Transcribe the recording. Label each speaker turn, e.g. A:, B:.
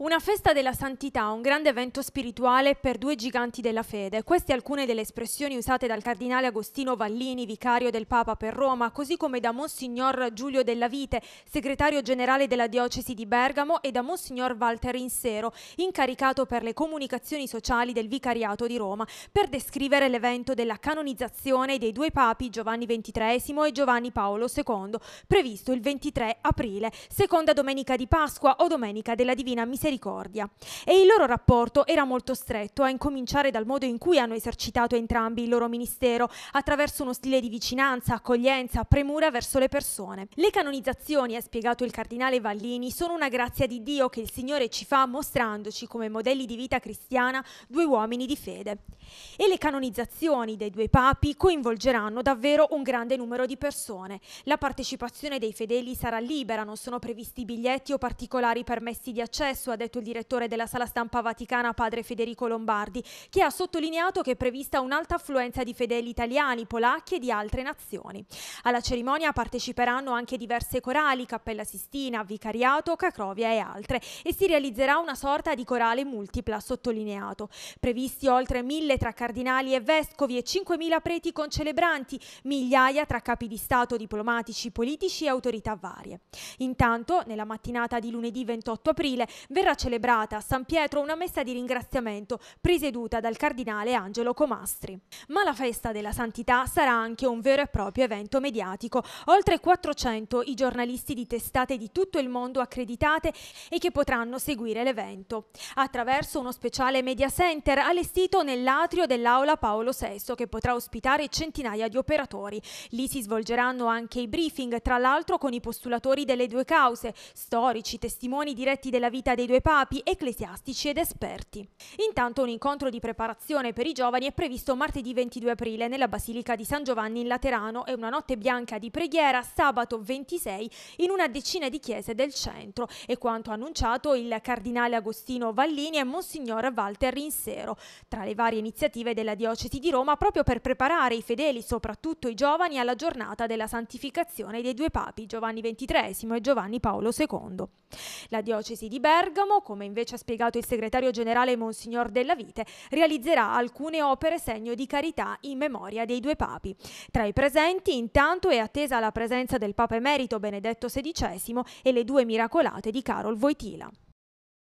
A: Una festa della santità, un grande evento spirituale per due giganti della fede. Queste alcune delle espressioni usate dal cardinale Agostino Vallini, vicario del Papa per Roma, così come da Monsignor Giulio Della Vite, segretario generale della diocesi di Bergamo, e da Monsignor Walter Insero, incaricato per le comunicazioni sociali del vicariato di Roma, per descrivere l'evento della canonizzazione dei due papi Giovanni XXIII e Giovanni Paolo II, previsto il 23 aprile, seconda domenica di Pasqua o domenica della Divina Misericordia misericordia. E il loro rapporto era molto stretto, a incominciare dal modo in cui hanno esercitato entrambi il loro ministero, attraverso uno stile di vicinanza, accoglienza, premura verso le persone. Le canonizzazioni, ha spiegato il cardinale Vallini, sono una grazia di Dio che il Signore ci fa mostrandoci come modelli di vita cristiana due uomini di fede. E le canonizzazioni dei due papi coinvolgeranno davvero un grande numero di persone. La partecipazione dei fedeli sarà libera, non sono previsti biglietti o particolari permessi di accesso a detto il direttore della sala stampa vaticana padre Federico Lombardi, che ha sottolineato che è prevista un'alta affluenza di fedeli italiani, polacchi e di altre nazioni. Alla cerimonia parteciperanno anche diverse corali, Cappella Sistina, Vicariato, Cacrovia e altre e si realizzerà una sorta di corale multipla, sottolineato. Previsti oltre mille tra cardinali e vescovi e 5.000 preti con celebranti, migliaia tra capi di Stato, diplomatici, politici e autorità varie. Intanto, nella mattinata di lunedì 28 aprile, verrà sera celebrata a San Pietro una messa di ringraziamento presieduta dal cardinale Angelo Comastri. Ma la festa della santità sarà anche un vero e proprio evento mediatico. Oltre 400 i giornalisti di testate di tutto il mondo accreditate e che potranno seguire l'evento attraverso uno speciale media center allestito nell'atrio dell'aula Paolo VI che potrà ospitare centinaia di operatori. Lì si svolgeranno anche i briefing, tra l'altro con i postulatori delle due cause, storici, testimoni diretti della vita dei due includere papi, ecclesiastici ed esperti. Intanto un incontro di preparazione per i giovani è previsto martedì 22 aprile nella Basilica di San Giovanni in Laterano e una notte bianca di preghiera sabato 26 in una decina di chiese del centro. E quanto annunciato il cardinale Agostino Vallini e Monsignor Walter Rinsero, tra le varie iniziative della Diocesi di Roma proprio per preparare i fedeli, soprattutto i giovani, alla giornata della santificazione dei due papi, Giovanni XXIII e Giovanni Paolo II. La diocesi di Bergamo, come invece ha spiegato il segretario generale Monsignor Della Vite, realizzerà alcune opere segno di carità in memoria dei due papi. Tra i presenti intanto è attesa la presenza del Papa Emerito Benedetto XVI e le due miracolate di Carol Voitila.